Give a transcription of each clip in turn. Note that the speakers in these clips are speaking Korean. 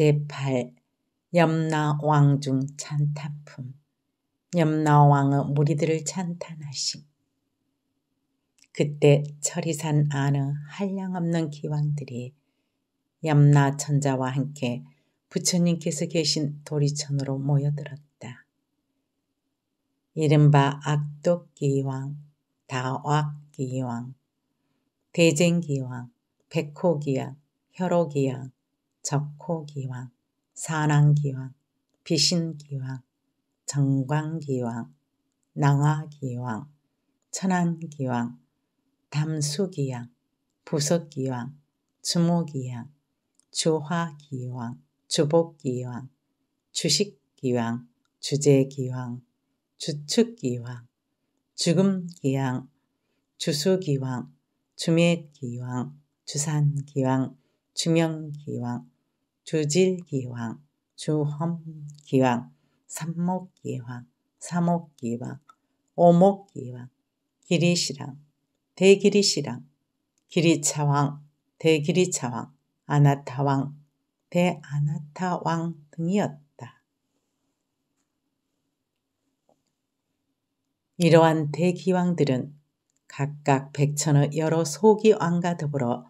제8 염나왕중 찬탄품 염나왕의 무리들을 찬탄하심 그때 철이산 안의 한량없는 기왕들이 염나천자와 함께 부처님께서 계신 도리천으로 모여들었다. 이른바 악독기왕, 다왁기왕, 대쟁기왕, 백호기왕, 혈옥기왕 적호기왕, 산왕기왕, 비신기왕, 정광기왕, 낭화기왕, 천안기왕, 담수기왕, 부석기왕, 주모기왕 주화기왕, 주복기왕, 주식기왕, 주재기왕, 주축기왕, 죽음기왕, 주수기왕, 주매기왕, 주산기왕, 주명기왕, 주질기왕, 주험기왕, 삼목기왕, 사목기왕, 오목기왕, 기리시랑, 대기리시랑, 기리차왕, 대기리차왕, 아나타왕, 대아나타왕 등이었다. 이러한 대기왕들은 각각 백천의 여러 소기왕과 더불어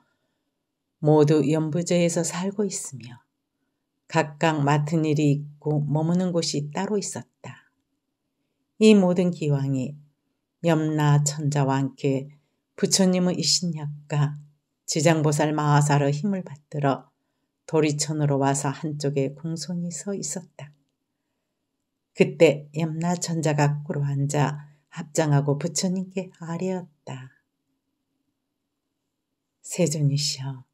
모두 연부제에서 살고 있으며 각각 맡은 일이 있고 머무는 곳이 따로 있었다. 이 모든 기왕이 염라 천자와 함께 부처님의 이신약과 지장보살 마하사르 힘을 받들어 도리천으로 와서 한쪽에 공손히 서 있었다. 그때 염라 천자가 꿇어 앉아 합장하고 부처님께 아뢰었다. 세존이시여,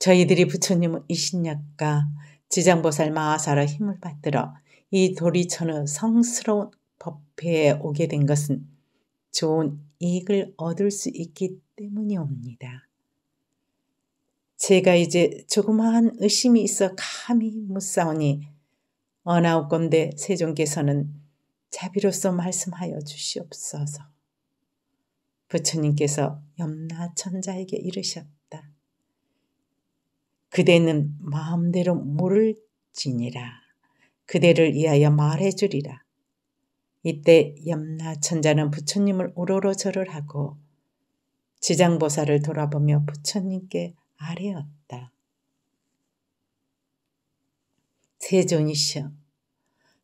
저희들이 부처님의 이신약과 지장보살 마하사라 힘을 받들어 이 도리천의 성스러운 법회에 오게 된 것은 좋은 이익을 얻을 수 있기 때문이옵니다. 제가 이제 조그마한 의심이 있어 감히 묻사오니 어나오건대 세종께서는 자비로서 말씀하여 주시옵소서. 부처님께서 염라천자에게 이르셨다. 그대는 마음대로 물을 지니라. 그대를 위하여 말해주리라. 이때 염라 천자는 부처님을 우러러절을 하고 지장보사를 돌아보며 부처님께 아뢰었다. 세존이시여,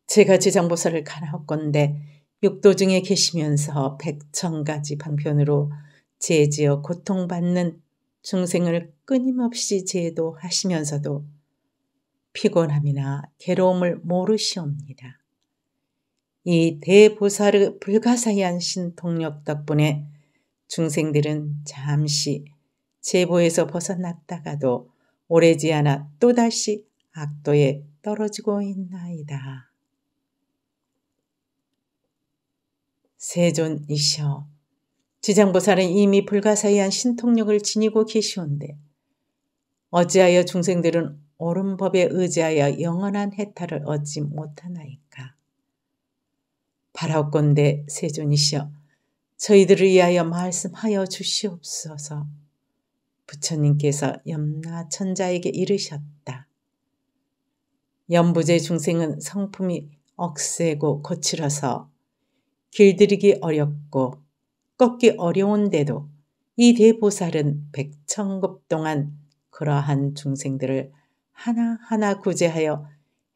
제가 지장보사를가나올건데 육도 중에 계시면서 백천 가지 방편으로 제지어 고통받는 중생을 끊임없이 제도하시면서도 피곤함이나 괴로움을 모르시옵니다. 이 대보살의 불가사의한 신통력 덕분에 중생들은 잠시 제보에서 벗어났다가도 오래지 않아 또다시 악도에 떨어지고 있나이다. 세존이셔 지장보살은 이미 불가사의한 신통력을 지니고 계시온데 어찌하여 중생들은 옳은 법에 의지하여 영원한 해탈을 얻지 못하나이까. 바라건대 세존이시여 저희들을 위하여 말씀하여 주시옵소서. 부처님께서 염라 천자에게 이르셨다. 염부제 중생은 성품이 억세고 거칠어서 길들이기 어렵고 꺾기 어려운데도 이 대보살은 백천급 동안 그러한 중생들을 하나하나 구제하여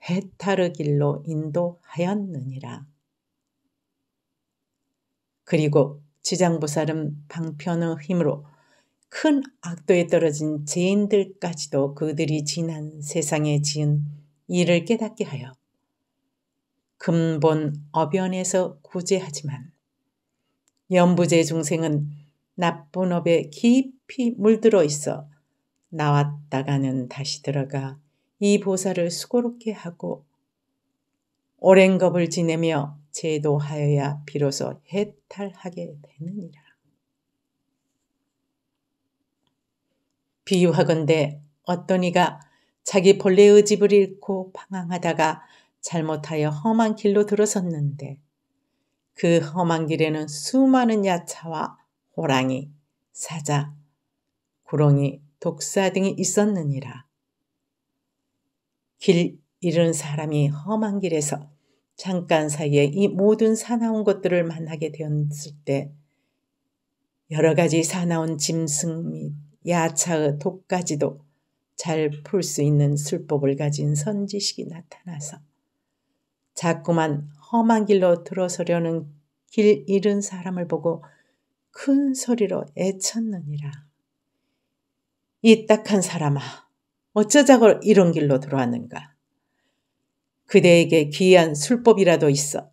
해탈의 길로 인도하였느니라. 그리고 지장보살은 방편의 힘으로 큰 악도에 떨어진 죄인들까지도 그들이 지난 세상에 지은 일을 깨닫게 하여 근본 어변에서 구제하지만 연부제 중생은 나쁜 업에 깊이 물들어 있어 나왔다가는 다시 들어가 이 보살을 수고롭게 하고 오랜 겁을 지내며 제도하여야 비로소 해탈하게 되느니라. 비유하건대 어떤 이가 자기 본래의 집을 잃고 방황하다가 잘못하여 험한 길로 들어섰는데 그 험한 길에는 수많은 야차와 호랑이, 사자, 구렁이, 독사 등이 있었느니라. 길 잃은 사람이 험한 길에서 잠깐 사이에 이 모든 사나운 것들을 만나게 되었을 때 여러 가지 사나운 짐승 및 야차의 독까지도 잘 풀 수 있는 술법을 가진 선지식이 나타나서 자꾸만 험한 길로 들어서려는 길 잃은 사람을 보고 큰 소리로 애쳤느니라. 이 딱한 사람아, 어쩌자고 이런 길로 들어왔는가? 그대에게 귀한 술법이라도 있어.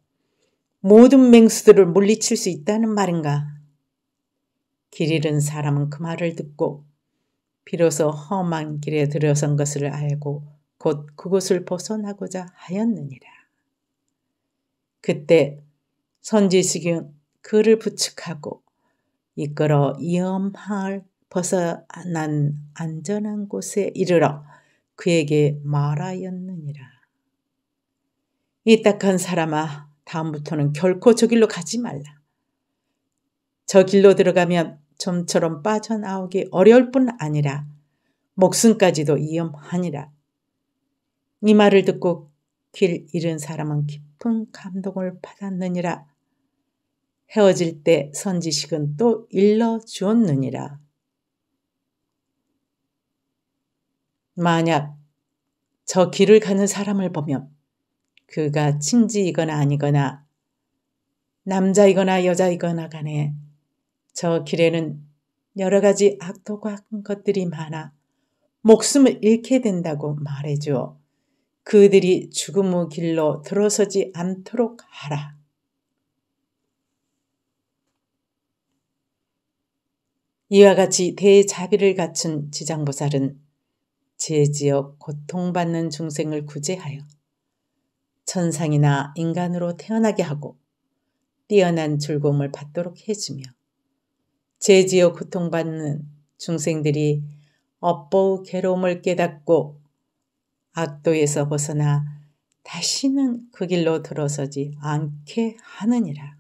모든 맹수들을 물리칠 수 있다는 말인가? 길 잃은 사람은 그 말을 듣고 비로소 험한 길에 들어선 것을 알고 곧 그곳을 벗어나고자 하였느니라. 그때 선지식은 그를 부축하고 이끌어 이엄할 벗어난 안전한 곳에 이르러 그에게 말하였느니라. 이 딱한 사람아, 다음부터는 결코 저 길로 가지 말라. 저 길로 들어가면 좀처럼 빠져나오기 어려울 뿐 아니라 목숨까지도 위험하니라. 이 말을 듣고 길 잃은 사람은 기뻐 깊은 감동을 받았느니라. 헤어질 때 선지식은 또 일러 주었느니라. 만약 저 길을 가는 사람을 보면 그가 친지이거나 아니거나 남자이거나 여자이거나 간에 저 길에는 여러 가지 악독한 것들이 많아 목숨을 잃게 된다고 말해주어 그들이 죽음의 길로 들어서지 않도록 하라. 이와 같이 대자비를 갖춘 지장보살은 제지역 고통받는 중생을 구제하여 천상이나 인간으로 태어나게 하고 뛰어난 즐거움을 받도록 해주며 제지역 고통받는 중생들이 업보의 괴로움을 깨닫고 악도에서 벗어나 다시는 그 길로 들어서지 않게 하느니라.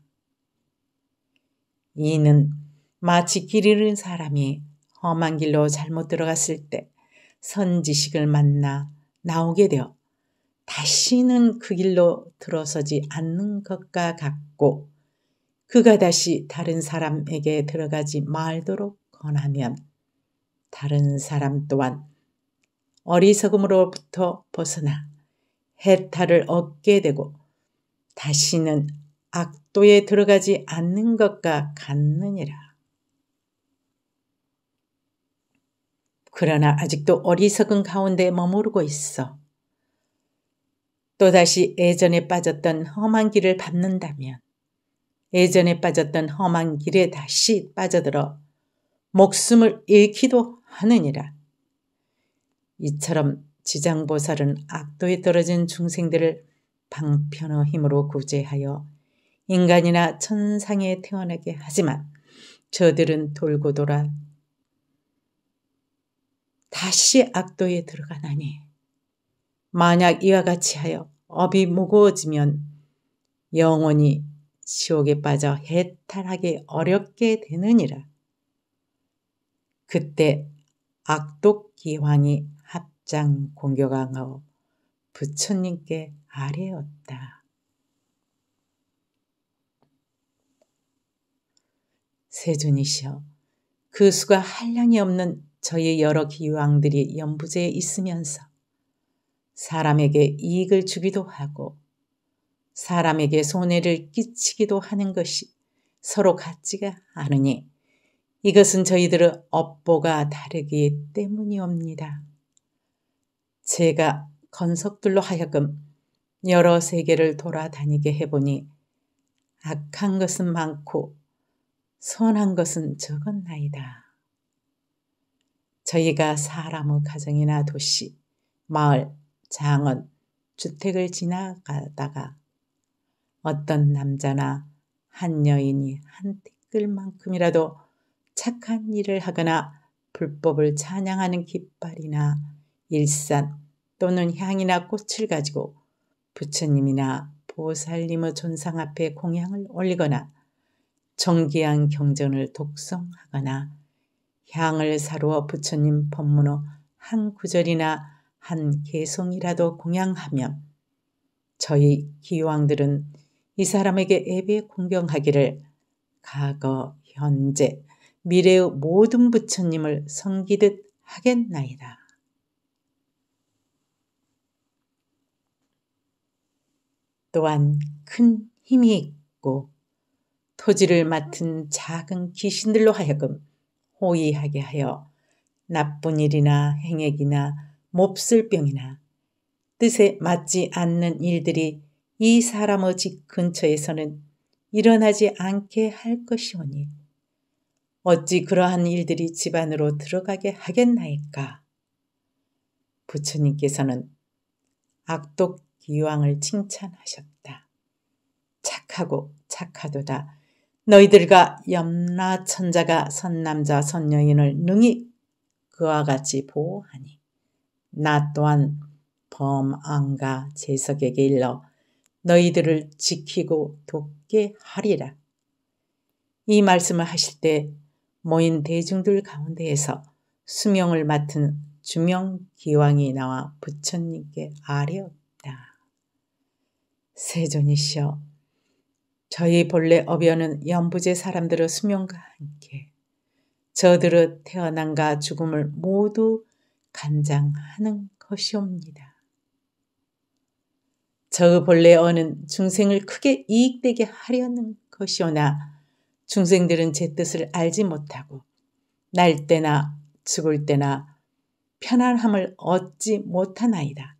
이는 마치 길 잃은 사람이 험한 길로 잘못 들어갔을 때 선지식을 만나 나오게 되어 다시는 그 길로 들어서지 않는 것과 같고 그가 다시 다른 사람에게 들어가지 말도록 권하면 다른 사람 또한 어리석음으로부터 벗어나 해탈을 얻게 되고 다시는 악도에 들어가지 않는 것과 같느니라. 그러나 아직도 어리석은 가운데 머무르고 있어. 또다시 예전에 빠졌던 험한 길을 밟는다면 예전에 빠졌던 험한 길에 다시 빠져들어 목숨을 잃기도 하느니라. 이처럼 지장보살은 악도에 떨어진 중생들을 방편의 힘으로 구제하여 인간이나 천상에 태어나게 하지만 저들은 돌고 돌아 다시 악도에 들어가나니 만약 이와 같이 하여 업이 무거워지면 영원히 지옥에 빠져 해탈하기 어렵게 되느니라. 그때 악독 기왕이 장공격하고 부처님께 아뢰었다. 세존이시여, 그 수가 한량이 없는 저의 여러 기왕들이 연부제에 있으면서 사람에게 이익을 주기도 하고 사람에게 손해를 끼치기도 하는 것이 서로 같지가 않으니 이것은 저희들의 업보가 다르기 때문이옵니다. 제가 건석들로 하여금 여러 세계를 돌아다니게 해보니 악한 것은 많고 선한 것은 적었나이다. 저희가 사람의 가정이나 도시, 마을, 장원, 주택을 지나가다가 어떤 남자나 한 여인이 한 티끌만큼이라도 착한 일을 하거나 불법을 찬양하는 깃발이나 일산 또는 향이나 꽃을 가지고 부처님이나 보살님의 존상 앞에 공양을 올리거나 정기한 경전을 독성하거나 향을 사루어 부처님 법문의 한 구절이나 한 개성이라도 공양하면 저희 기왕들은 이 사람에게 예배 공경하기를 과거, 현재, 미래의 모든 부처님을 섬기듯 하겠나이다. 또한 큰 힘이 있고 토지를 맡은 작은 귀신들로 하여금 호의하게 하여 나쁜 일이나 행액이나 몹쓸 병이나 뜻에 맞지 않는 일들이 이 사람의 집 근처에서는 일어나지 않게 할 것이오니 어찌 그러한 일들이 집안으로 들어가게 하겠나이까? 부처님께서는 악독 기왕을 칭찬하셨다. 착하고 착하도다. 너희들과 염라 천자가 선남자 선녀인을 능히 그와 같이 보호하니 나 또한 범안과 재석에게 일러 너희들을 지키고 돕게 하리라. 이 말씀을 하실 때 모인 대중들 가운데에서 수명을 맡은 주명 기왕이 나와 부처님께 아뢰었다. 세존이시여 저희 본래 어변은 연부제 사람들의 수명과 함께 저들의 태어난과 죽음을 모두 간장하는 것이옵니다. 저의 본래 어는 중생을 크게 이익되게 하려는 것이오나 중생들은 제 뜻을 알지 못하고 날 때나 죽을 때나 편안함을 얻지 못하나이다.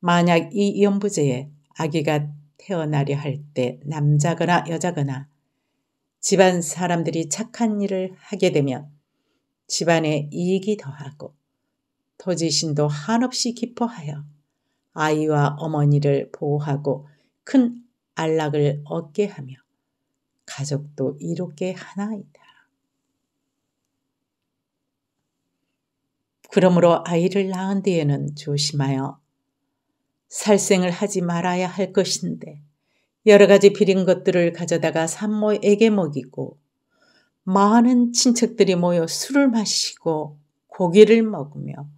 만약 이 연부제에 아기가 태어나려 할 때 남자거나 여자거나 집안 사람들이 착한 일을 하게 되면 집안에 이익이 더하고 토지신도 한없이 기뻐하여 아이와 어머니를 보호하고 큰 안락을 얻게 하며 가족도 이롭게 하나이다. 그러므로 아이를 낳은 뒤에는 조심하여 살생을 하지 말아야 할 것인데 여러 가지 비린 것들을 가져다가 산모에게 먹이고 많은 친척들이 모여 술을 마시고 고기를 먹으며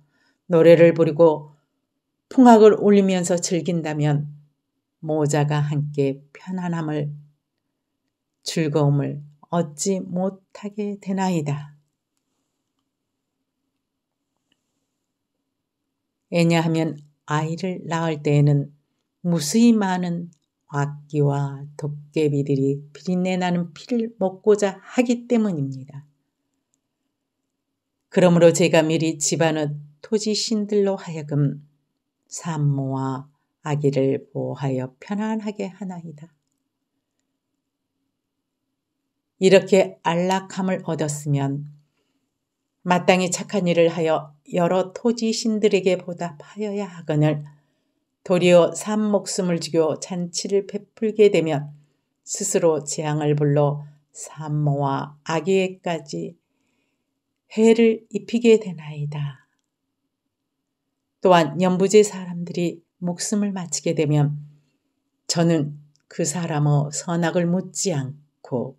노래를 부리고 풍악을 울리면서 즐긴다면 모자가 함께 편안함을 즐거움을 얻지 못하게 되나이다. 왜냐하면 아이를 낳을 때에는 무수히 많은 악기와 도깨비들이 비린내 나는 피를 먹고자 하기 때문입니다. 그러므로 제가 미리 집안의 토지신들로 하여금 산모와 아기를 보호하여 편안하게 하나이다. 이렇게 안락함을 얻었으면 마땅히 착한 일을 하여 여러 토지 신들에게 보답하여야 하거늘 도리어 산 목숨을 죽여 잔치를 베풀게 되면 스스로 재앙을 불러 산모와 아기에까지 해를 입히게 되나이다. 또한 연부제 사람들이 목숨을 마치게 되면 저는 그 사람의 선악을 묻지 않고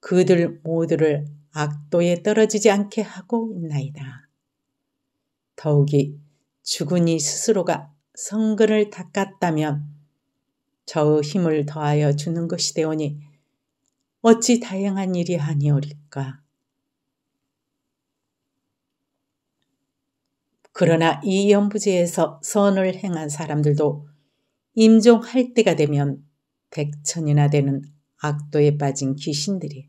그들 모두를 악도에 떨어지지 않게 하고 있나이다. 더욱이 죽으이 스스로가 성근을 닦았다면 저의 힘을 더하여 주는 것이 되오니 어찌 다양한 일이 아니오리까. 그러나 이 연부제에서 선을 행한 사람들도 임종할 때가 되면 백천이나 되는 악도에 빠진 귀신들이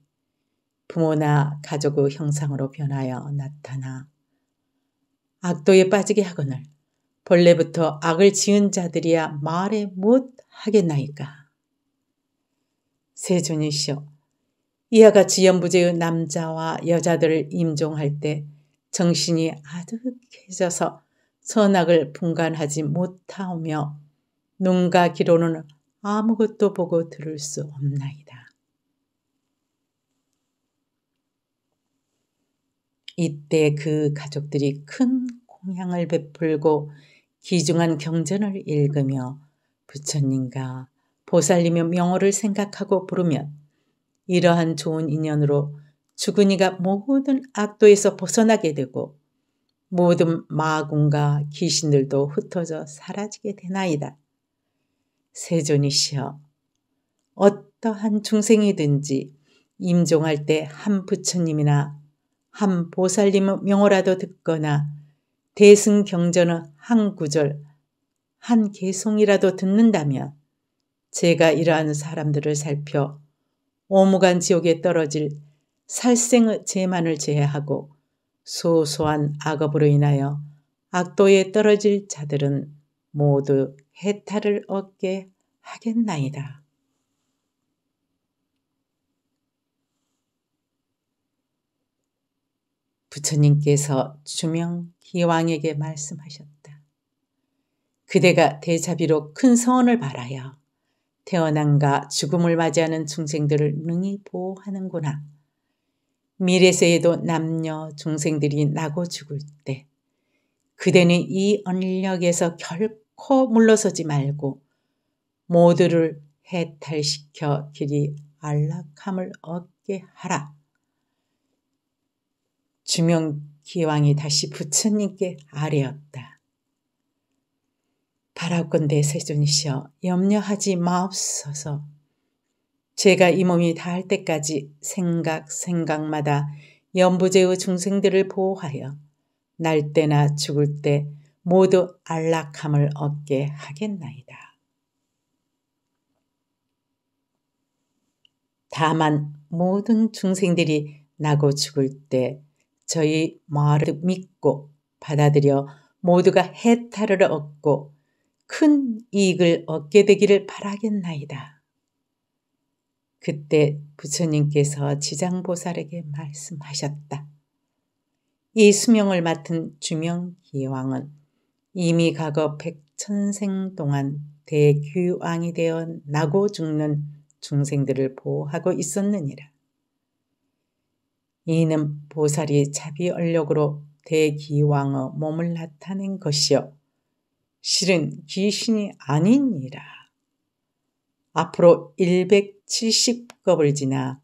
부모나 가족의 형상으로 변하여 나타나 악도에 빠지게 하거늘 본래부터 악을 지은 자들이야 말에 못하겠나이까. 세존이시여 이와 같이 연부제의 남자와 여자들을 임종할 때 정신이 아득해져서 선악을 분간하지 못하오며 눈과 귀로는 아무것도 보고 들을 수 없나이다. 이때 그 가족들이 큰공향을 베풀고 기중한 경전을 읽으며 부처님과 보살님의 명호를 생각하고 부르면 이러한 좋은 인연으로 죽은 이가 모든 악도에서 벗어나게 되고 모든 마군과 귀신들도 흩어져 사라지게 되나이다. 세존이시여 어떠한 중생이든지 임종할 때 한 부처님이나 한 보살님 명호라도 듣거나 대승경전의 한 구절, 한 개송이라도 듣는다면 제가 이러한 사람들을 살펴 오무간 지옥에 떨어질 살생의 재만을 제해하고 소소한 악업으로 인하여 악도에 떨어질 자들은 모두 해탈을 얻게 하겠나이다. 부처님께서 주명 희왕에게 말씀하셨다. 그대가 대자비로 큰 선을 바라여 태어난가 죽음을 맞이하는 중생들을 능히 보호하는구나. 미래세에도 남녀 중생들이 나고 죽을 때 그대는 이 언력에서 결코 물러서지 말고 모두를 해탈시켜 길이 안락함을 얻게 하라. 주명기왕이 다시 부처님께 아뢰었다. 바라건대 세존이시여 염려하지 마옵소서. 제가 이 몸이 다할 때까지 생각 생각마다 연부제의 중생들을 보호하여 날 때나 죽을 때 모두 안락함을 얻게 하겠나이다. 다만 모든 중생들이 나고 죽을 때 저희 말을 믿고 받아들여 모두가 해탈을 얻고 큰 이익을 얻게 되기를 바라겠나이다. 그때 부처님께서 지장보살에게 말씀하셨다. 이 수명을 맡은 주명기왕은 이미 과거 백천생 동안 대규왕이 되어 나고 죽는 중생들을 보호하고 있었느니라. 이는 보살이 자비 얼력으로 대기왕의 몸을 나타낸 것이요. 실은 귀신이 아니니라. 앞으로 170겁을 지나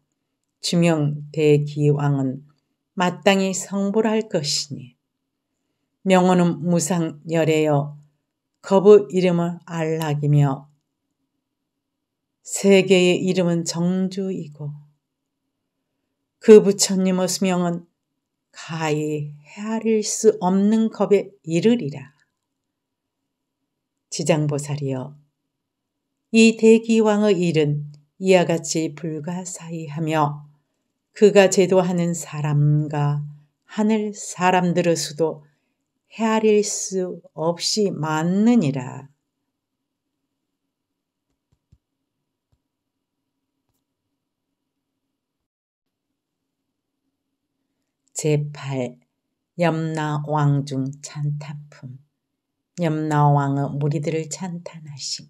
주명 대기왕은 마땅히 성불할 것이니 명호는 무상 열애여 겁의 이름을 알락이며 세계의 이름은 정주이고 그 부처님의 수명은 가히 헤아릴 수 없는 겁에 이르리라. 지장보살이여 이 대기왕의 일은 이와 같이 불가사의하며 그가 제도하는 사람과 하늘 사람들의 수도 헤아릴 수 없이 맞느니라. 제8 염라왕 중찬타품 염라왕의 무리들을 찬탄하심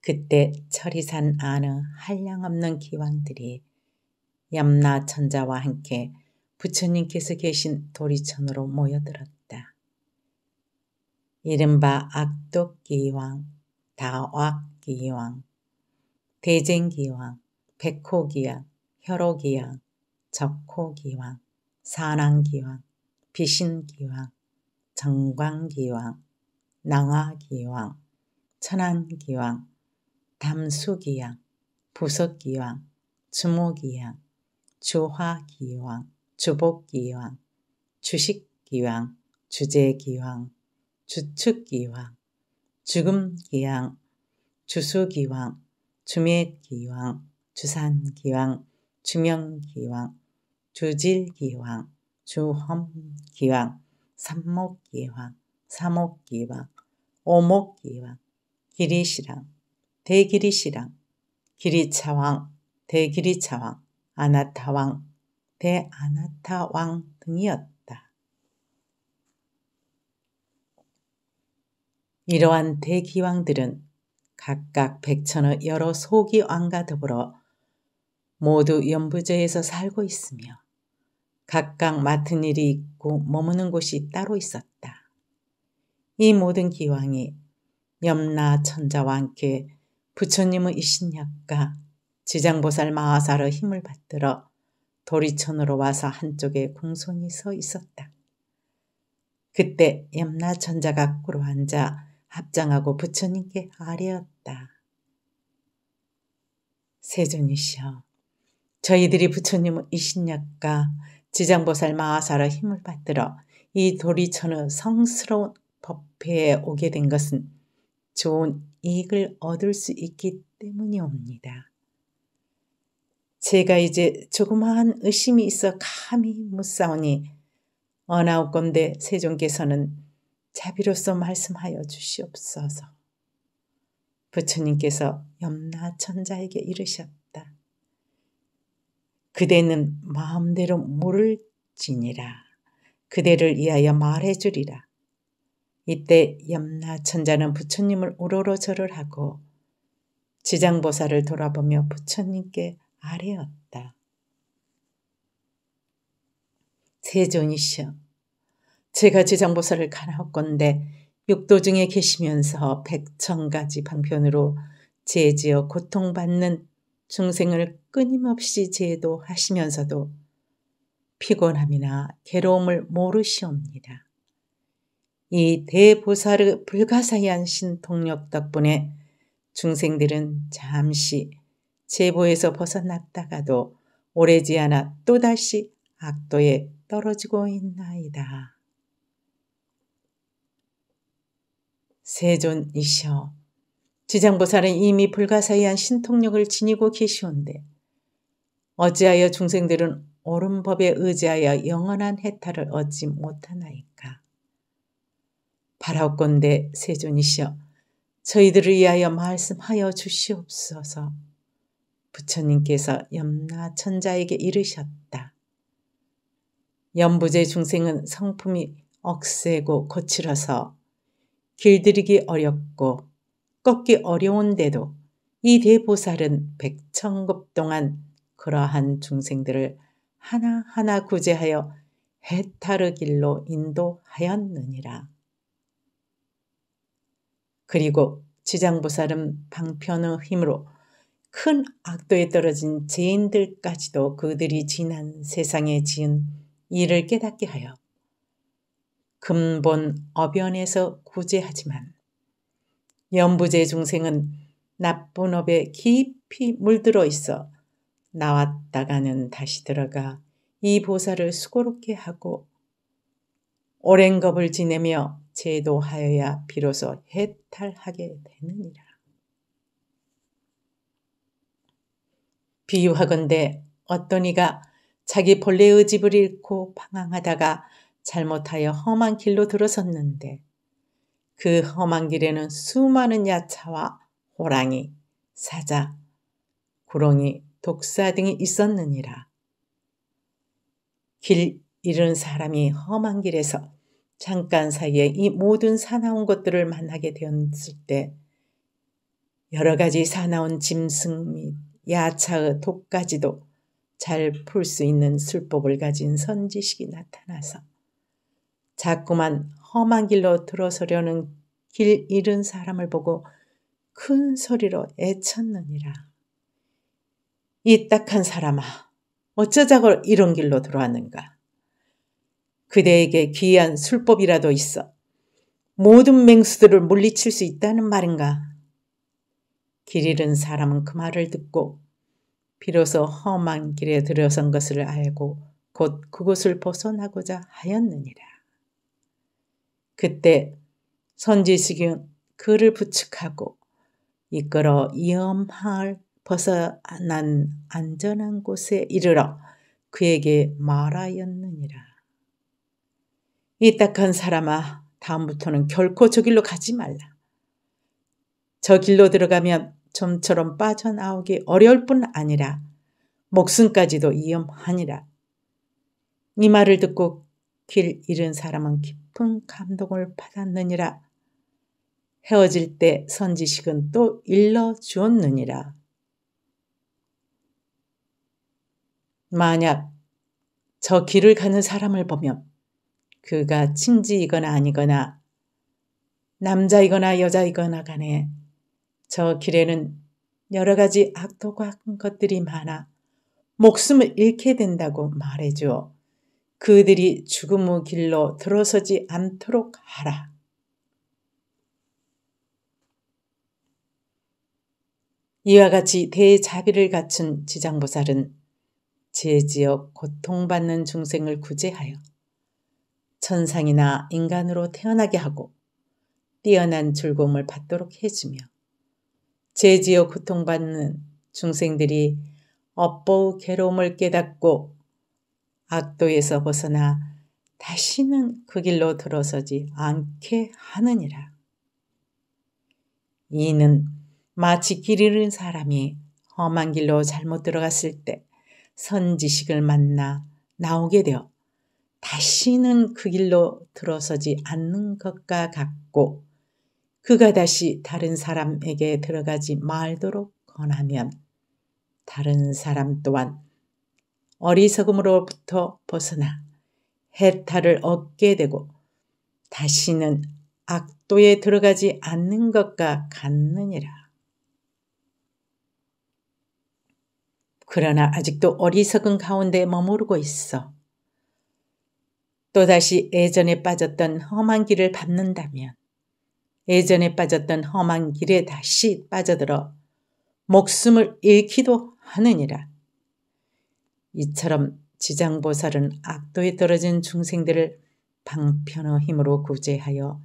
그때 철이산 안의 한량없는 기왕들이 염라 천자와 함께 부처님께서 계신 도리천으로 모여들었다. 이른바 악독기왕, 다왁기왕, 대쟁기왕, 백호기왕, 혈옥기왕 적호기왕, 산왕기왕, 비신기왕, 정광기왕, 낭화기왕, 천안기왕, 담수기왕, 부석기왕, 주모기왕, 주화기왕, 주복기왕, 주식기왕, 주재기왕 주축기왕, 죽음기왕, 주수기왕, 주매기왕, 주산기왕, 주명기왕, 주질기왕, 주험기왕, 삼목기왕, 사목기왕, 오목기왕, 기리시랑, 대기리시랑, 기리차왕, 대기리차왕, 아나타왕, 대아나타왕 등이었다. 이러한 대기왕들은 각각 백천의 여러 소기왕과 더불어 모두 연부제에서 살고 있으며 각각 맡은 일이 있고 머무는 곳이 따로 있었다. 이 모든 기왕이 염라 천자와함께 부처님의 이신약과 지장보살 마하사르 힘을 받들어 도리천으로 와서 한쪽에 공손히 서 있었다. 그때 염라 천자가 꾸로 앉아 합장하고 부처님께 아뢰었다. 세존이시여, 저희들이 부처님의 이신약과 지장보살 마하사로 힘을 받들어 이 도리천의 성스러운 법회에 오게 된 것은 좋은 이익을 얻을 수 있기 때문이옵니다. 제가 이제 조그마한 의심이 있어 감히 묻사오니 어나오건대 세종께서는 자비로서 말씀하여 주시옵소서. 부처님께서 염라천자에게 이르셨다. 그대는 마음대로 모를지니라. 그대를 위하여 말해주리라. 이때 염라 천자는 부처님을 우러러절을 하고 지장보살을 돌아보며 부처님께 아뢰었다. 세존이시여, 제가 지장보살을 가나올건데 육도 중에 계시면서 백천 가지 방편으로 제지어 고통받는 중생을 끊임없이 제도하시면서도 피곤함이나 괴로움을 모르시옵니다. 이 대보살의 불가사의한 신통력 덕분에 중생들은 잠시 제보에서 벗어났다가도 오래지 않아 또다시 악도에 떨어지고 있나이다. 세존이셔 지장보살은 이미 불가사의한 신통력을 지니고 계시온데 어찌하여 중생들은 옳은 법에 의지하여 영원한 해탈을 얻지 못하나이까. 바라옵건대 세존이시여 저희들을 위하여 말씀하여 주시옵소서. 부처님께서 염라 천자에게 이르셨다. 염부제 중생은 성품이 억세고 거칠어서 길들이기 어렵고 꺾기 어려운데도 이 대보살은 백천급 동안 그러한 중생들을 하나하나 구제하여 해탈의 길로 인도하였느니라. 그리고 지장보살은 방편의 힘으로 큰 악도에 떨어진 죄인들까지도 그들이 지난 세상에 지은 일을 깨닫게 하여 근본 어변에서 구제하지만 연부제 중생은 나쁜 업에 깊이 물들어 있어 나왔다가는 다시 들어가 이 보살을 수고롭게 하고 오랜 겁을 지내며 제도하여야 비로소 해탈하게 되느니라. 비유하건대 어떤 이가 자기 본래의 집을 잃고 방황하다가 잘못하여 험한 길로 들어섰는데 그 험한 길에는 수많은 야차와 호랑이, 사자, 구렁이, 독사 등이 있었느니라. 길 잃은 사람이 험한 길에서 잠깐 사이에 이 모든 사나운 것들을 만나게 되었을 때 여러 가지 사나운 짐승 및 야차의 독까지도 잘 풀 수 있는 술법을 가진 선지식이 나타나서 자꾸만 험한 길로 들어서려는 길 잃은 사람을 보고 큰 소리로 애쳤느니라. 이 딱한 사람아, 어쩌자고 이런 길로 들어왔는가? 그대에게 귀한 술법이라도 있어. 모든 맹수들을 물리칠 수 있다는 말인가? 길 잃은 사람은 그 말을 듣고 비로소 험한 길에 들어선 것을 알고 곧 그곳을 벗어나고자 하였느니라. 그때 선지식은 그를 부축하고 이끌어 위험할 벗어난 안전한 곳에 이르러 그에게 말하였느니라. 이 딱한 사람아, 다음부터는 결코 저 길로 가지 말라. 저 길로 들어가면 좀처럼 빠져나오기 어려울 뿐 아니라 목숨까지도 위험하니라. 이 말을 듣고 길 잃은 사람은 기뻐 깊은 감동을 받았느니라. 헤어질 때 선지식은 또 일러 주었느니라. 만약 저 길을 가는 사람을 보면 그가 친지이거나 아니거나 남자이거나 여자이거나 간에 저 길에는 여러 가지 악독한 것들이 많아 목숨을 잃게 된다고 말해주어 그들이 죽음의 길로 들어서지 않도록 하라. 이와 같이 대자비를 갖춘 지장보살은 제지역 고통받는 중생을 구제하여 천상이나 인간으로 태어나게 하고 뛰어난 즐거움을 받도록 해주며 제지역 고통받는 중생들이 업보의 괴로움을 깨닫고 악도에서 벗어나 다시는 그 길로 들어서지 않게 하느니라. 이는 마치 길 잃은 사람이 험한 길로 잘못 들어갔을 때 선지식을 만나 나오게 되어 다시는 그 길로 들어서지 않는 것과 같고 그가 다시 다른 사람에게 들어가지 말도록 권하면 다른 사람 또한 어리석음으로부터 벗어나 해탈을 얻게 되고 다시는 악도에 들어가지 않는 것과 같느니라. 그러나 아직도 어리석은 가운데 머무르고 있어. 또다시 예전에 빠졌던 험한 길을 밟는다면 예전에 빠졌던 험한 길에 다시 빠져들어 목숨을 잃기도 하느니라. 이처럼 지장보살은 악도에 떨어진 중생들을 방편의 힘으로 구제하여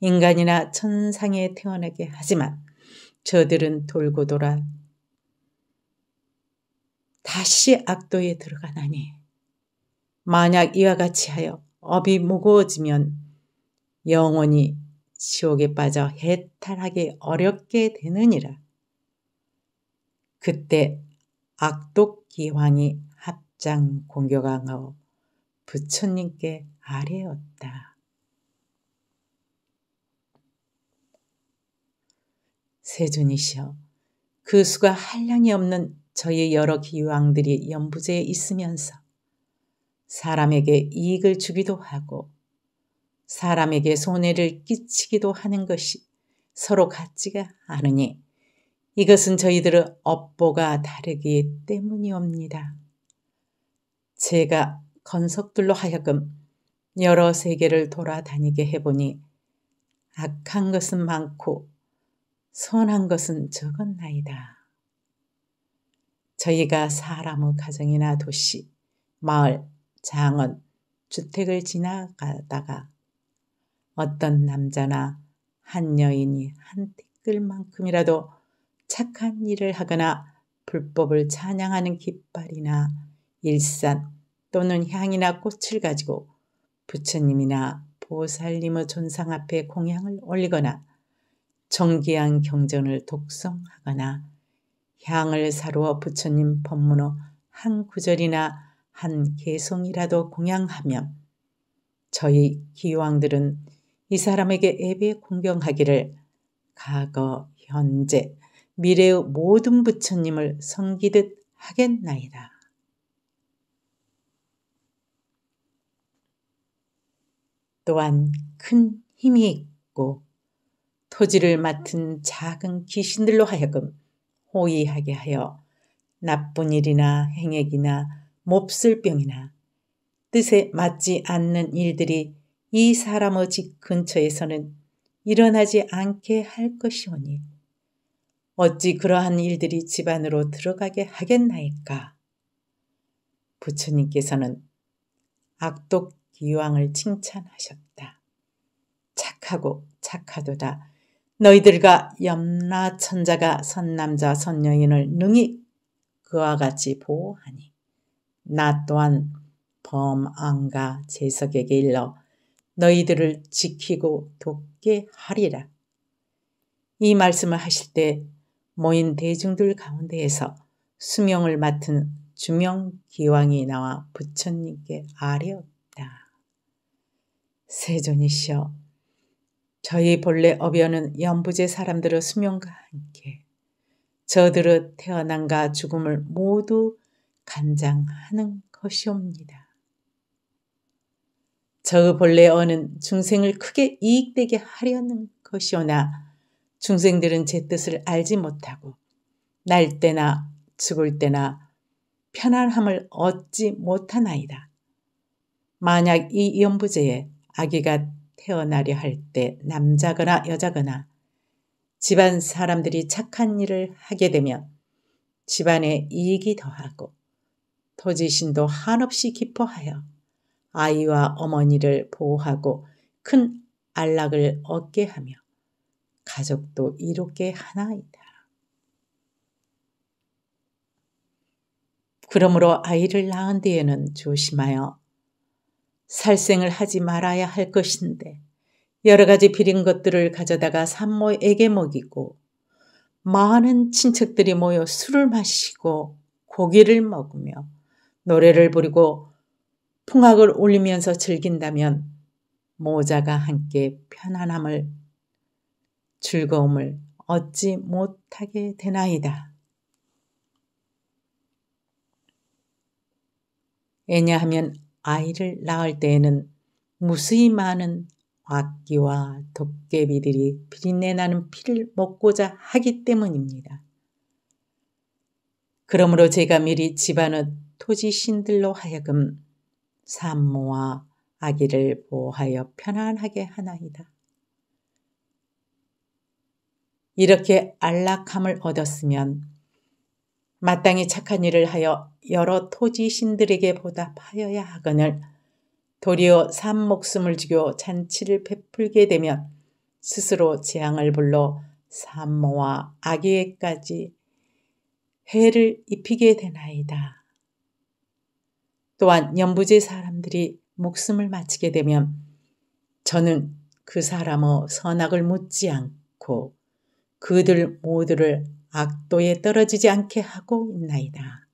인간이나 천상에 태어나게 하지만 저들은 돌고 돌아 다시 악도에 들어가나니 만약 이와 같이 하여 업이 무거워지면 영원히 지옥에 빠져 해탈하기 어렵게 되느니라. 그때 악독 기왕이 장 공격하여 부처님께 아뢰었다. 세존이시여, 그 수가 한량이 없는 저희 여러 기왕들이 연부제에 있으면서 사람에게 이익을 주기도 하고 사람에게 손해를 끼치기도 하는 것이 서로 같지가 않으니 이것은 저희들의 업보가 다르기 때문이옵니다. 제가 건석들로 하여금 여러 세계를 돌아다니게 해보니 악한 것은 많고 선한 것은 적은 나이다. 저희가 사람의 가정이나 도시, 마을, 장원, 주택을 지나가다가 어떤 남자나 한 여인이 한 티끌만큼이라도 착한 일을 하거나 불법을 찬양하는 깃발이나 일산 또는 향이나 꽃을 가지고 부처님이나 보살님의 존상 앞에 공양을 올리거나 정기한 경전을 독성하거나 향을 사루어 부처님 법문의 한 구절이나 한 개성이라도 공양하면 저희 기왕들은 이 사람에게 예배 공경하기를 과거, 현재, 미래의 모든 부처님을 섬기듯 하겠나이다. 또한 큰 힘이 있고 토지를 맡은 작은 귀신들로 하여금 호의하게 하여 나쁜 일이나 행액이나 몹쓸 병이나 뜻에 맞지 않는 일들이 이 사람의 집 근처에서는 일어나지 않게 할 것이오니 어찌 그러한 일들이 집안으로 들어가게 하겠나이까? 부처님께서는 악독 기왕을 칭찬하셨다. 착하고 착하도다. 너희들과 염라천자가 선남자 선녀인을 능히 그와 같이 보호하니 나 또한 범안과 재석에게 일러 너희들을 지키고 돕게 하리라. 이 말씀을 하실 때 모인 대중들 가운데에서 수명을 맡은 주명 기왕이 나와 부처님께 아뢰었다. 세존이시여 저희 본래 어변은 연부제 사람들의 수명과 함께 저들의 태어난과 죽음을 모두 간장하는 것이옵니다. 저의 본래 어는 중생을 크게 이익되게 하려는 것이오나 중생들은 제 뜻을 알지 못하고 날 때나 죽을 때나 편안함을 얻지 못하나이다. 만약 이 연부제에 아기가 태어나려 할 때 남자거나 여자거나 집안 사람들이 착한 일을 하게 되면 집안에 이익이 더하고 토지신도 한없이 기뻐하여 아이와 어머니를 보호하고 큰 안락을 얻게 하며 가족도 이롭게 하나이다. 그러므로 아이를 낳은 뒤에는 조심하여 살생을 하지 말아야 할 것인데 여러 가지 비린 것들을 가져다가 산모에게 먹이고 많은 친척들이 모여 술을 마시고 고기를 먹으며 노래를 부리고 풍악을 울리면서 즐긴다면 모자가 함께 편안함을 즐거움을 얻지 못하게 되나이다. 왜냐하면 아이를 낳을 때에는 무수히 많은 악기와 도깨비들이 비린내 나는 피를 먹고자 하기 때문입니다. 그러므로 제가 미리 집안의 토지신들로 하여금 산모와 아기를 보호하여 편안하게 하나이다. 이렇게 안락함을 얻었으면 마땅히 착한 일을 하여 여러 토지 신들에게 보답하여야 하거늘 도리어 산 목숨을 죽여 잔치를 베풀게 되면 스스로 재앙을 불러 산모와 아기에까지 해를 입히게 되나이다. 또한 연부제 사람들이 목숨을 마치게 되면 저는 그 사람의 선악을 묻지 않고 그들 모두를 악도에 떨어지지 않게 하고 있나이다.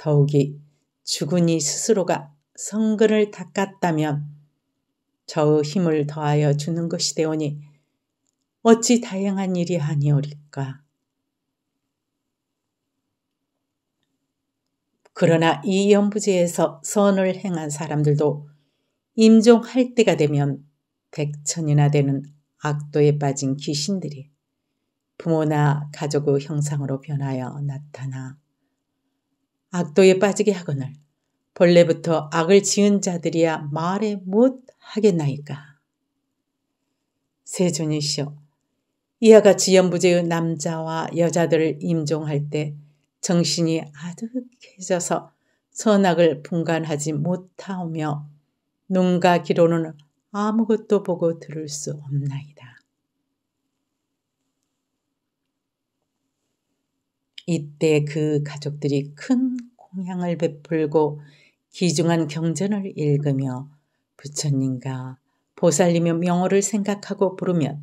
더욱이 주군이 스스로가 성근을 닦았다면 저의 힘을 더하여 주는 것이 되오니 어찌 다양한 일이 아니오리까. 그러나 이 연부제에서 선을 행한 사람들도 임종할 때가 되면 백천이나 되는 악도에 빠진 귀신들이 부모나 가족의 형상으로 변하여 나타나 악도에 빠지게 하거늘 본래부터 악을 지은 자들이야 말에 못하겠나이까. 세존이시여 이와 같이 연부제의 남자와 여자들을 임종할 때 정신이 아득해져서 선악을 분간하지 못하오며 눈과 귀로는 아무것도 보고 들을 수 없나이다. 이때 그 가족들이 큰공향을 베풀고 기중한 경전을 읽으며 부처님과 보살님의 명호를 생각하고 부르면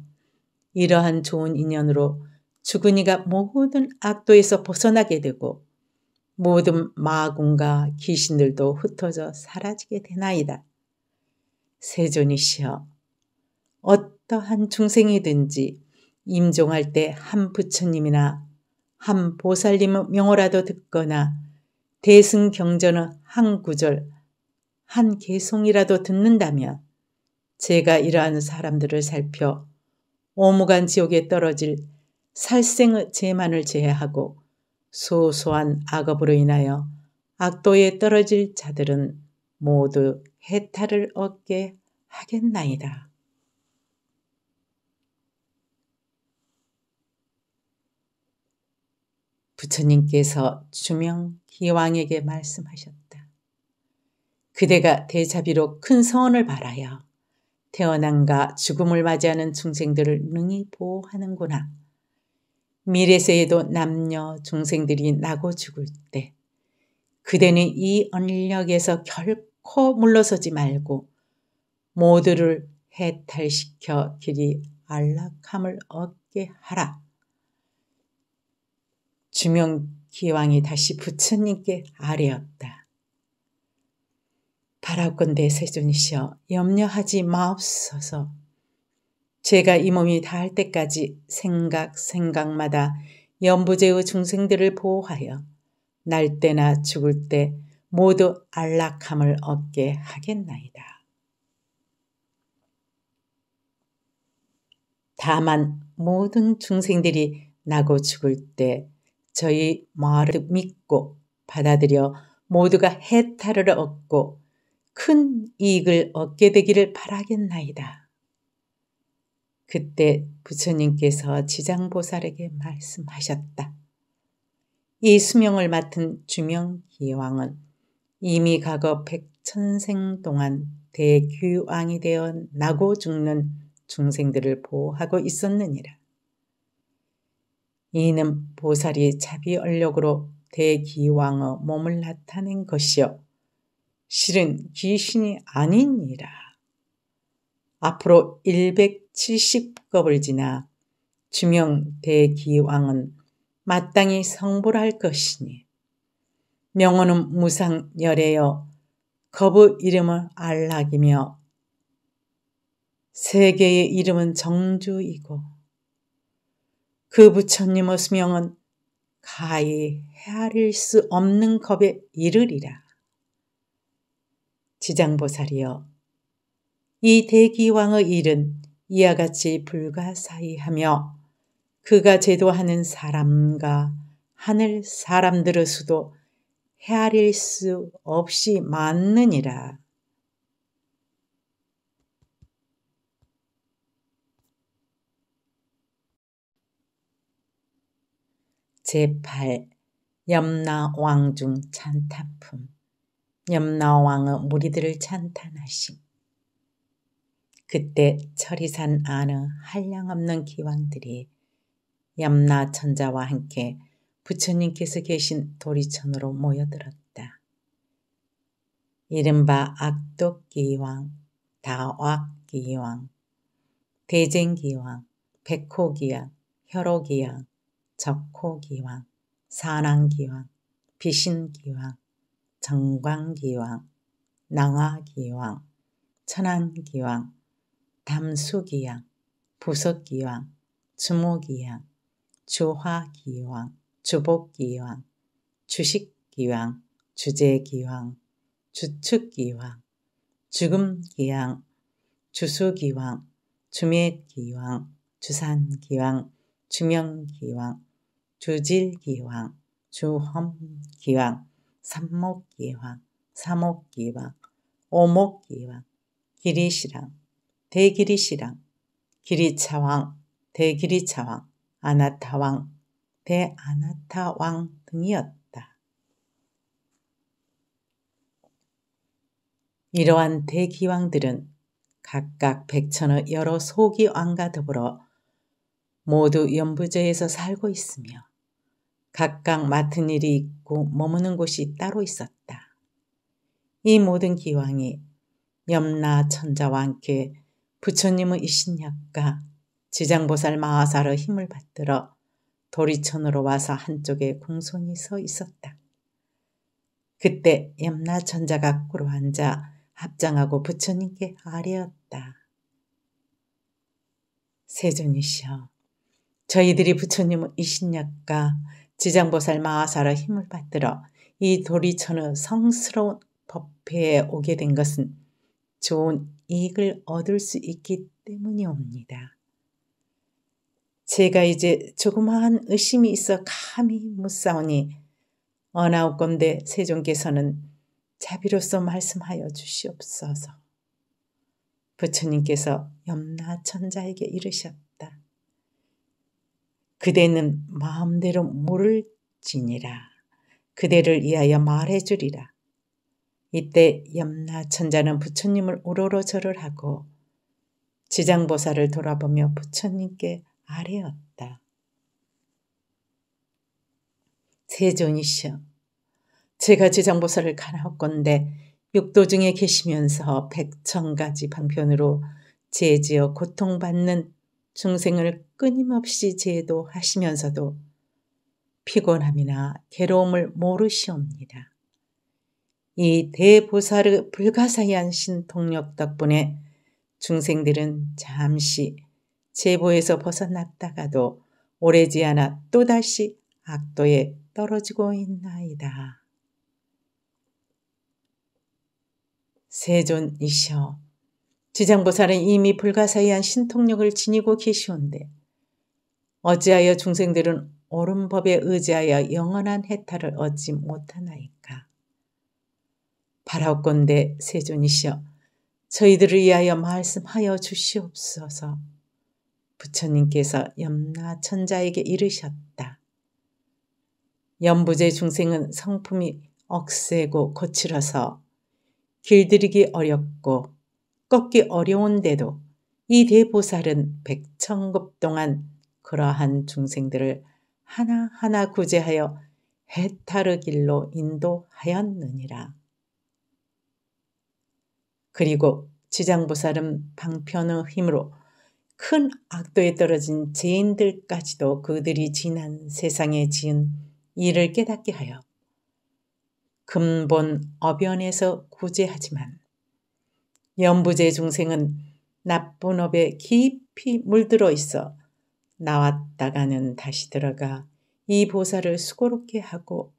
이러한 좋은 인연으로 죽은 이가 모든 악도에서 벗어나게 되고 모든 마군과 귀신들도 흩어져 사라지게 되나이다. 세존이시여 어떠한 중생이든지 임종할 때 한 부처님이나 한 보살님 명호라도 듣거나 대승 경전의 한 구절, 한 개송이라도 듣는다면 제가 이러한 사람들을 살펴 오무간 지옥에 떨어질 살생의 재만을 제해하고 소소한 악업으로 인하여 악도에 떨어질 자들은 모두 해탈을 얻게 하겠나이다. 부처님께서 주명 희왕에게 말씀하셨다. 그대가 대자비로 큰 서원을 바라여 태어난가 죽음을 맞이하는 중생들을 능히 보호하는구나. 미래세에도 남녀 중생들이 나고 죽을 때 그대는 이 언력에서 결코 물러서지 말고 모두를 해탈시켜 길이 안락함을 얻게 하라. 주명기왕이 다시 부처님께 아뢰었다. 바라건대 세존이시여 염려하지 마옵소서. 제가 이 몸이 다할 때까지 생각 생각마다 연부제의 중생들을 보호하여 날 때나 죽을 때 모두 안락함을 얻게 하겠나이다. 다만 모든 중생들이 나고 죽을 때 저희 말을 믿고 받아들여 모두가 해탈을 얻고 큰 이익을 얻게 되기를 바라겠나이다. 그때 부처님께서 지장보살에게 말씀하셨다. 이 수명을 맡은 주명기왕은 이미 과거 백천생 동안 대규왕이 되어 나고 죽는 중생들을 보호하고 있었느니라. 이는 보살이 자비 얼력으로 대기왕의 몸을 나타낸 것이요. 실은 귀신이 아니니라. 앞으로 170겁을 지나 주명 대기왕은 마땅히 성불할 것이니 명호는 무상열애여 겁의 이름을 알락이며 세계의 이름은 정주이고 그 부처님의 수명은 가히 헤아릴 수 없는 겁에 이르리라. 지장보살이여 이 대기왕의 일은 이와 같이 불가사의하며 그가 제도하는 사람과 하늘 사람들의 수도 헤아릴 수 없이 맞느니라. 제8 염나왕중찬타품염나왕의 무리들을 찬탄하심 그때 철이산 안의 한량없는 기왕들이 염나 천자와 함께 부처님께서 계신 도리천으로 모여들었다. 이른바 악독기왕, 다왁기왕, 대쟁기왕, 백호기왕, 혈오기왕, 적호기왕, 사랑기왕, 비신기왕, 정광기왕, 낭화기왕, 천안기왕, 담수기왕, 부석기왕, 주모기왕, 주화기왕, 주복기왕, 주식기왕, 주재기왕 주축기왕, 죽음기왕, 주수기왕, 주매기왕, 주산기왕, 주명기왕, 주질기왕, 주험기왕, 삼목기왕, 사목기왕, 오목기왕, 기리시랑, 대기리시랑, 기리차왕, 대기리차왕, 아나타왕, 대아나타왕 등이었다. 이러한 대기왕들은 각각 백천의 여러 소기왕과 더불어 모두 연부제에서 살고 있으며 각각 맡은 일이 있고 머무는 곳이 따로 있었다. 이 모든 기왕이 염라 천자와함께 부처님의 이신약과 지장보살 마하사르 힘을 받들어 도리천으로 와서 한쪽에 공손히 서 있었다. 그때 염라 천자가 꿇어 앉아 합장하고 부처님께 아뢰었다. 세존이시여, 저희들이 부처님의 이신약과 지장보살 마하사로 힘을 받들어 이 도리천의 성스러운 법회에 오게 된 것은 좋은 이익을 얻을 수 있기 때문이옵니다. 제가 이제 조그마한 의심이 있어 감히 무싸오니 어나오건대 세종께서는 자비로서 말씀하여 주시옵소서. 부처님께서 염라천자에게 이르셨다. 그대는 마음대로 물을 지니라. 그대를 위하여 말해주리라. 이때 염라 천자는 부처님을 우러러절을 하고 지장보사를 돌아보며 부처님께 아뢰었다. 세존이시여, 제가 지장보살을 가나올건데 육도 중에 계시면서 백천 가지 방편으로 제지어 고통받는 중생을 끊임없이 제도하시면서도 피곤함이나 괴로움을 모르시옵니다. 이 대보살의 불가사의한 신통력 덕분에 중생들은 잠시 제보에서 벗어났다가도 오래지 않아 또다시 악도에 떨어지고 있나이다. 세존이셔 지장보살은 이미 불가사의한 신통력을 지니고 계시온데 어찌하여 중생들은 옳은 법에 의지하여 영원한 해탈을 얻지 못하나이까. 바라옵건대 세존이시여 저희들을 위하여 말씀하여 주시옵소서. 부처님께서 염라 천자에게 이르셨다. 염부제 중생은 성품이 억세고 거칠어서 길들이기 어렵고 꺾기 어려운데도 이 대보살은 백천급 동안 그러한 중생들을 하나하나 구제하여 해탈의 길로 인도하였느니라. 그리고 지장보살은 방편의 힘으로 큰 악도에 떨어진 죄인들까지도 그들이 지난 세상에 지은 일을 깨닫게 하여 근본 어변에서 구제하지만 연부제 중생은 나쁜 업에 깊이 물들어 있어 나왔다가는 다시 들어가 이 보살을 수고롭게 하고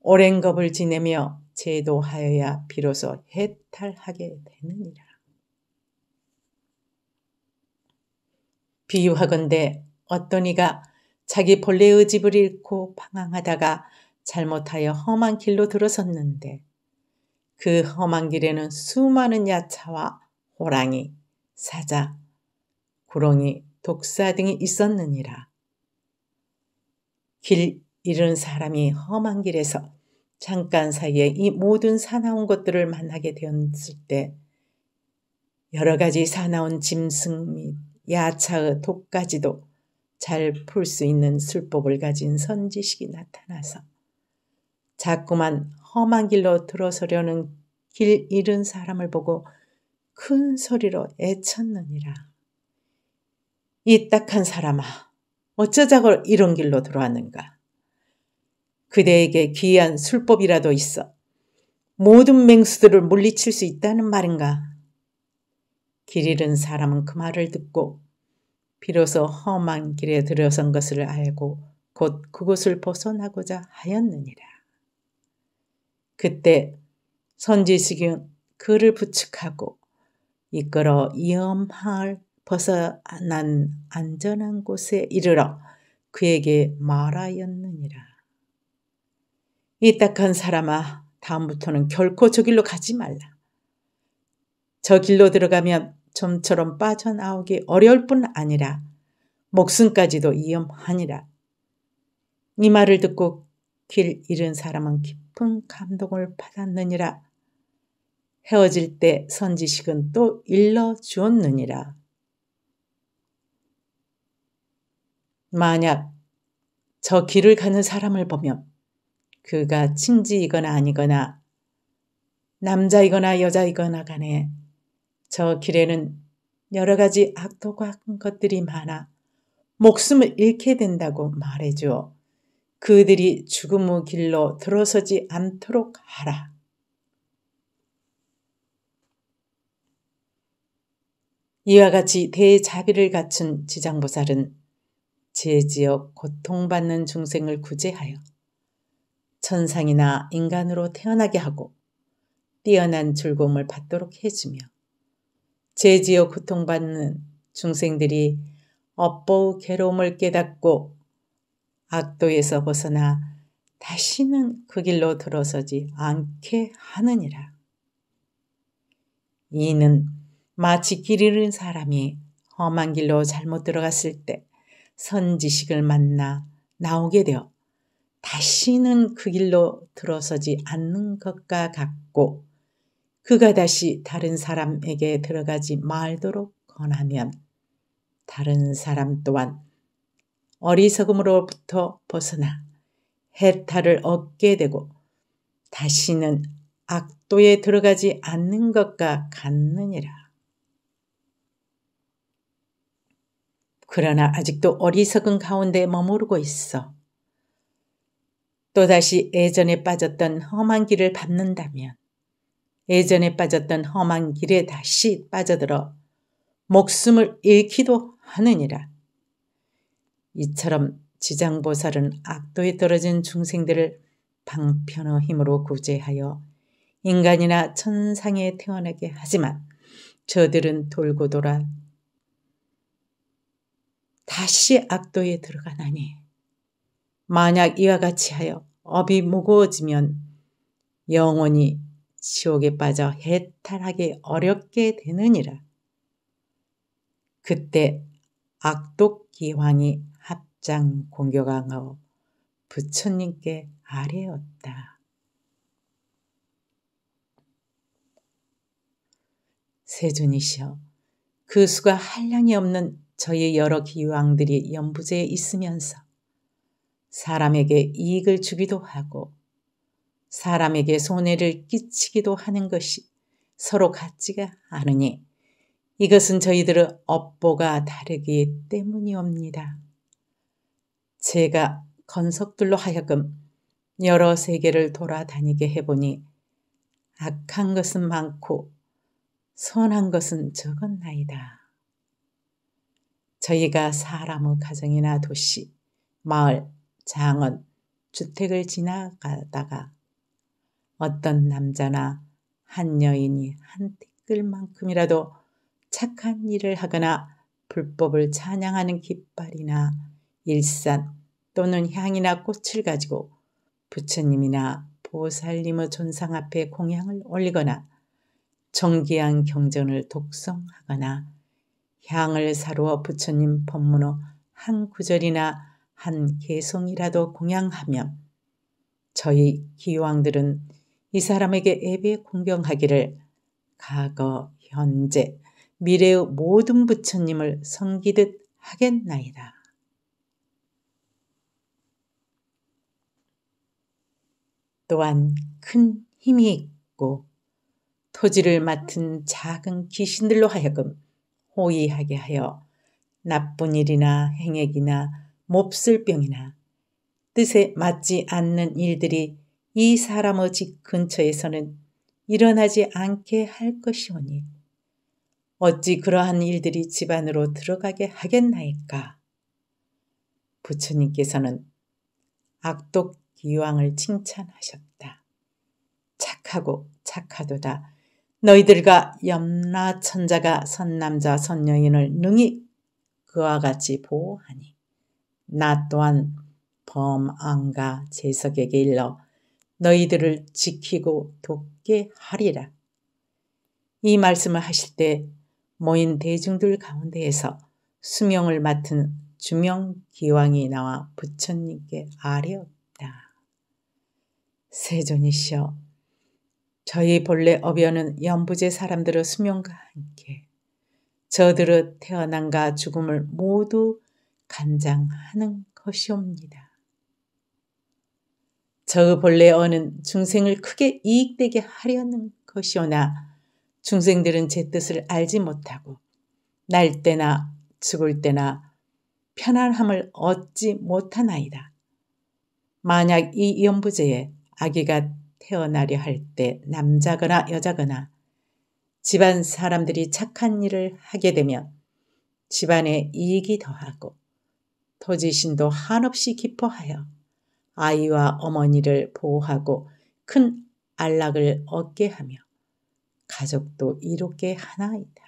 오랜 겁을 지내며 제도하여야 비로소 해탈하게 되느니라. 비유하건대 어떤 이가 자기 본래의 집을 잃고 방황하다가 잘못하여 험한 길로 들어섰는데 그 험한 길에는 수많은 야차와 호랑이, 사자, 구렁이, 독사 등이 있었느니라. 길 잃은 사람이 험한 길에서 잠깐 사이에 이 모든 사나운 것들을 만나게 되었을 때 여러 가지 사나운 짐승 및 야차의 독까지도 잘 풀 수 있는 술법을 가진 선지식이 나타나서 자꾸만 험한 길로 들어서려는 길 잃은 사람을 보고 큰 소리로 애쳤느니라. 이 딱한 사람아, 어쩌자고 이런 길로 들어왔는가? 그대에게 귀한 술법이라도 있어. 모든 맹수들을 물리칠 수 있다는 말인가? 길 잃은 사람은 그 말을 듣고 비로소 험한 길에 들어선 것을 알고 곧 그곳을 벗어나고자 하였느니라. 그때 선지식은 그를 부축하고 이끌어 위험할 벗어난 안전한 곳에 이르러 그에게 말하였느니라. 이 딱한 사람아, 다음부터는 결코 저 길로 가지 말라. 저 길로 들어가면 좀처럼 빠져나오기 어려울 뿐 아니라 목숨까지도 위험하니라. 이 말을 듣고 길 잃은 사람은 기뻐 깊은 감동을 받았느니라. 헤어질 때 선지식은 또 일러 주었느니라. 만약 저 길을 가는 사람을 보면 그가 친지이거나 아니거나 남자이거나 여자이거나 간에 저 길에는 여러 가지 악독한 것들이 많아 목숨을 잃게 된다고 말해줘 그들이 죽음의 길로 들어서지 않도록 하라. 이와 같이 대자비를 갖춘 지장보살은 제지역 고통받는 중생을 구제하여 천상이나 인간으로 태어나게 하고 뛰어난 즐거움을 받도록 해주며 제지역 고통받는 중생들이 업보의 괴로움을 깨닫고 악도에서 벗어나 다시는 그 길로 들어서지 않게 하느니라. 이는 마치 길 잃은 사람이 험한 길로 잘못 들어갔을 때 선지식을 만나 나오게 되어 다시는 그 길로 들어서지 않는 것과 같고 그가 다시 다른 사람에게 들어가지 말도록 권하면 다른 사람 또한 어리석음으로부터 벗어나 해탈을 얻게 되고 다시는 악도에 들어가지 않는 것과 같느니라. 그러나 아직도 어리석은 가운데 머무르고 있어. 또다시 예전에 빠졌던 험한 길을 밟는다면 예전에 빠졌던 험한 길에 다시 빠져들어 목숨을 잃기도 하느니라. 이처럼 지장보살은 악도에 떨어진 중생들을 방편의 힘으로 구제하여 인간이나 천상에 태어나게 하지만 저들은 돌고 돌아 다시 악도에 들어가나니 만약 이와 같이 하여 업이 무거워지면 영원히 지옥에 빠져 해탈하기 어렵게 되느니라. 그때 악독 기환이 곧장 공격하여 부처님께 아뢰었다. 세존이시여, 그 수가 한량이 없는 저희 여러 기왕들이 연부제에 있으면서 사람에게 이익을 주기도 하고 사람에게 손해를 끼치기도 하는 것이 서로 같지가 않으니 이것은 저희들의 업보가 다르기 때문이옵니다. 제가 건석들로 하여금 여러 세계를 돌아다니게 해보니 악한 것은 많고 선한 것은 적었나이다. 저희가 사람의 가정이나 도시, 마을, 장원, 주택을 지나가다가 어떤 남자나 한 여인이 한 티끌만큼이라도 착한 일을 하거나 불법을 찬양하는 깃발이나 일산 또는 향이나 꽃을 가지고 부처님이나 보살님의 존상 앞에 공양을 올리거나 정기한 경전을 독성하거나 향을 사루어 부처님 법문의 한 구절이나 한 개성이라도 공양하면 저희 기왕들은 이 사람에게 예배 공경하기를 과거, 현재, 미래의 모든 부처님을 섬기듯 하겠나이다. 또한 큰 힘이 있고 토지를 맡은 작은 귀신들로 하여금 호의하게 하여 나쁜 일이나 행액이나 몹쓸 병이나 뜻에 맞지 않는 일들이 이 사람의 집 근처에서는 일어나지 않게 할 것이오니 어찌 그러한 일들이 집안으로 들어가게 하겠나이까? 부처님께서는 악독 기왕을 칭찬하셨다. 착하고 착하도다. 너희들과 염라천자가 선남자 선녀인을 능히 그와 같이 보호하니 나 또한 범안과 재석에게 일러 너희들을 지키고 돕게 하리라. 이 말씀을 하실 때 모인 대중들 가운데에서 수명을 맡은 주명 기왕이 나와 부처님께 아뢰었다. 세존이시여 저희 본래 어변은 연부제 사람들의 수명과 함께 저들의 태어난과 죽음을 모두 간장하는 것이옵니다. 저의 본래 어는 중생을 크게 이익되게 하려는 것이오나 중생들은 제 뜻을 알지 못하고 날 때나 죽을 때나 편안함을 얻지 못하나이다. 만약 이 연부제에 아기가 태어나려 할 때 남자거나 여자거나 집안 사람들이 착한 일을 하게 되면 집안의 이익이 더하고 토지신도 한없이 기뻐하여 아이와 어머니를 보호하고 큰 안락을 얻게 하며 가족도 이롭게 하나이다.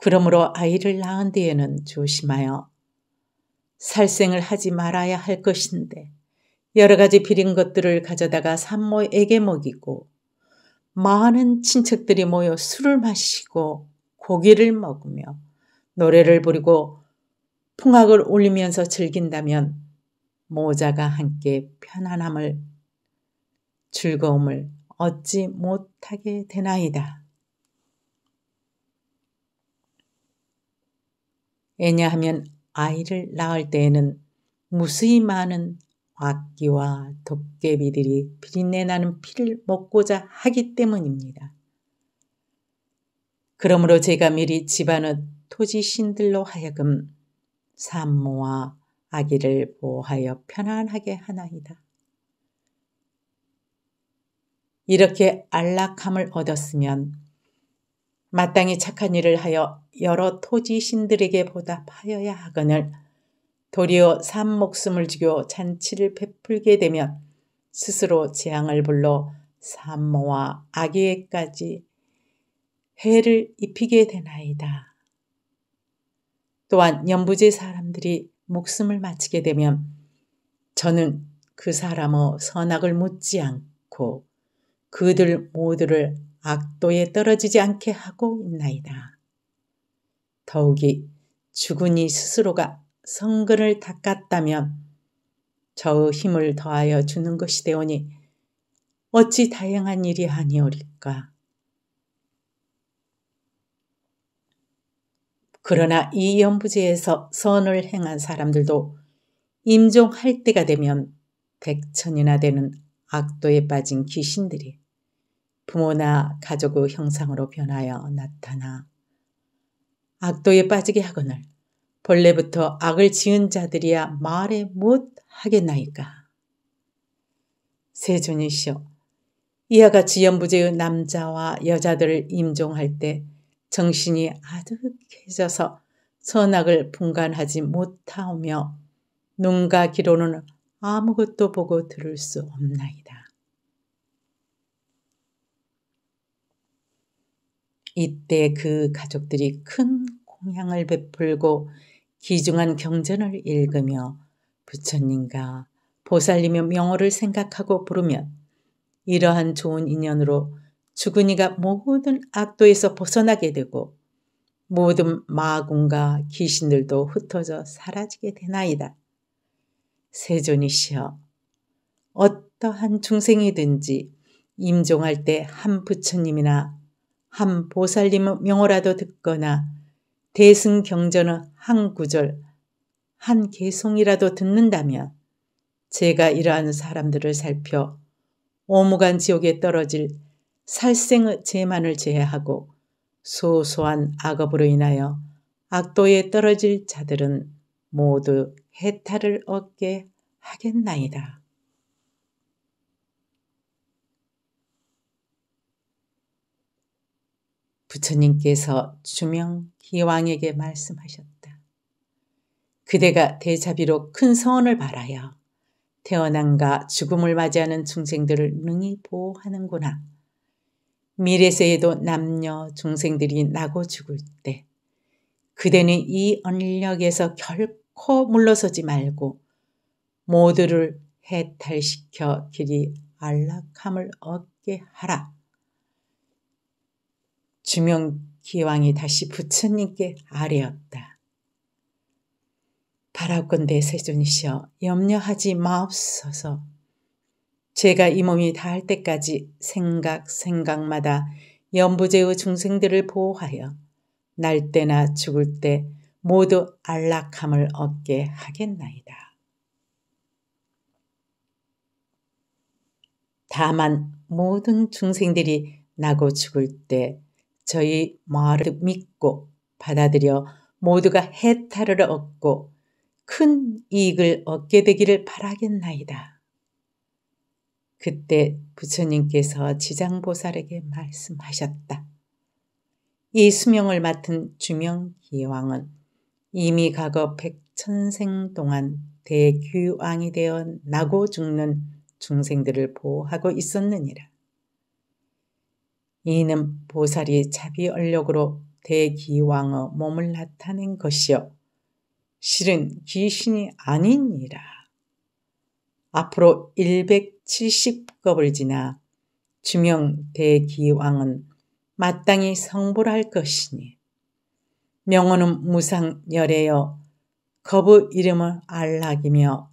그러므로 아이를 낳은 뒤에는 조심하여 살생을 하지 말아야 할 것인데 여러 가지 비린 것들을 가져다가 산모에게 먹이고 많은 친척들이 모여 술을 마시고 고기를 먹으며 노래를 부리고 풍악을 울리면서 즐긴다면 모자가 함께 편안함을 즐거움을 얻지 못하게 되나이다. 왜냐하면 아이를 낳을 때에는 무수히 많은 악기와 도깨비들이 비린내나는 피를 먹고자 하기 때문입니다. 그러므로 제가 미리 집안의 토지신들로 하여금 산모와 아기를 보호하여 편안하게 하나이다. 이렇게 안락함을 얻었으면 마땅히 착한 일을 하여 여러 토지 신들에게 보답하여야 하거늘 도리어 산 목숨을 죽여 잔치를 베풀게 되면 스스로 재앙을 불러 산모와 아기에까지 해를 입히게 되나이다. 또한 연부제 사람들이 목숨을 마치게 되면 저는 그 사람의 선악을 묻지 않고 그들 모두를 악도에 떨어지지 않게 하고 있나이다. 더욱이 죽군이 스스로가 성근을 닦았다면 저의 힘을 더하여 주는 것이 되오니 어찌 다양한 일이 아니오리까. 그러나 이 연부지에서 선을 행한 사람들도 임종할 때가 되면 백천이나 되는 악도에 빠진 귀신들이 부모나 가족의 형상으로 변하여 나타나 악도에 빠지게 하거늘 본래부터 악을 지은 자들이야 말에 못하겠나이까. 세존이시여 이와 같이 연부제의 남자와 여자들을 임종할 때 정신이 아득해져서 선악을 분간하지 못하오며 눈과 귀로는 아무것도 보고 들을 수 없나이다. 이때 그 가족들이 큰 공양을 베풀고 기중한 경전을 읽으며 부처님과 보살님의 명호를 생각하고 부르면 이러한 좋은 인연으로 죽은 이가 모든 악도에서 벗어나게 되고 모든 마군과 귀신들도 흩어져 사라지게 되나이다. 세존이시여 어떠한 중생이든지 임종할 때 한 부처님이나 한 보살님 명호라도 듣거나 대승 경전의 한 구절, 한 개송이라도 듣는다면 제가 이러한 사람들을 살펴 오무간 지옥에 떨어질 살생의 재만을 제외하고 소소한 악업으로 인하여 악도에 떨어질 자들은 모두 해탈을 얻게 하겠나이다. 부처님께서 주명 희왕에게 말씀하셨다. 그대가 대자비로 큰 서원을 바라여 태어난가 죽음을 맞이하는 중생들을 능히 보호하는구나. 미래세에도 남녀 중생들이 나고 죽을 때 그대는 이 언력에서 결코 물러서지 말고 모두를 해탈시켜 길이 안락함을 얻게 하라. 주명기왕이 다시 부처님께 아뢰었다. 바라건대 세존이시여 염려하지 마옵소서. 제가 이 몸이 다할 때까지 생각 생각마다 연부제의 중생들을 보호하여 날 때나 죽을 때 모두 안락함을 얻게 하겠나이다. 다만 모든 중생들이 나고 죽을 때 저희 말을 믿고 받아들여 모두가 해탈을 얻고 큰 이익을 얻게 되기를 바라겠나이다. 그때 부처님께서 지장보살에게 말씀하셨다. 이 수명을 맡은 주명기왕은 이미 과거 백천생 동안 대규왕이 되어 나고 죽는 중생들을 보호하고 있었느니라. 이는 보살이 자비 얼력으로 대기왕의 몸을 나타낸 것이요. 실은 귀신이 아니니라. 앞으로 170겁을 지나 주명 대기왕은 마땅히 성불할 것이니 명호는 무상열애여 겁의 이름을알락이며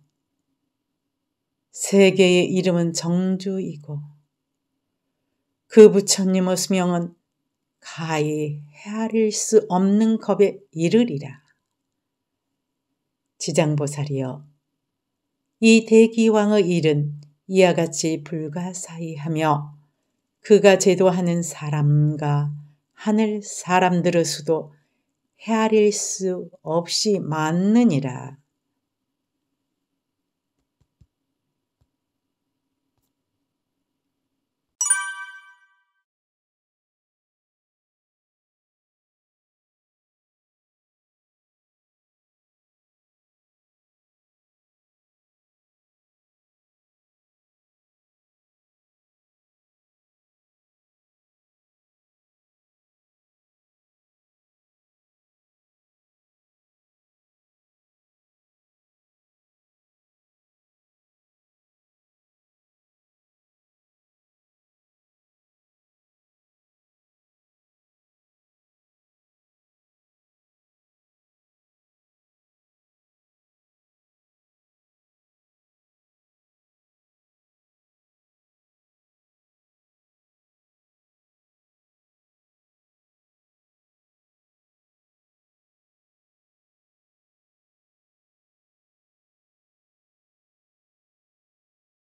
세계의 이름은 정주이고 그 부처님의 수명은 가히 헤아릴 수 없는 겁에 이르리라. 지장보살이여 이 대기왕의 일은 이와 같이 불가사의하며 그가 제도하는 사람과 하늘 사람들의 수도 헤아릴 수 없이 맞느니라.